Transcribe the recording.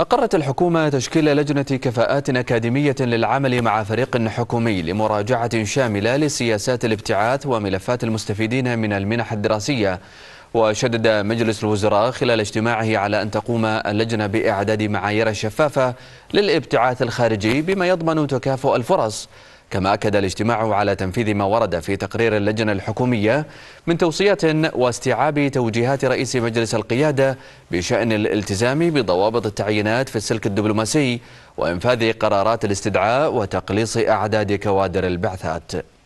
أقرت الحكومة تشكيل لجنة كفاءات أكاديمية للعمل مع فريق حكومي لمراجعة شاملة لسياسات الابتعاث وملفات المستفيدين من المنح الدراسية وشدد مجلس الوزراء خلال اجتماعه على أن تقوم اللجنة بإعداد معايير شفافة للابتعاث الخارجي بما يضمن تكافؤ الفرص كما أكد الاجتماع على تنفيذ ما ورد في تقرير اللجنة الحكومية من توصية واستيعاب توجيهات رئيس مجلس القيادة بشأن الالتزام بضوابط التعيينات في السلك الدبلوماسي وإنفاذ قرارات الاستدعاء وتقليص أعداد كوادر البعثات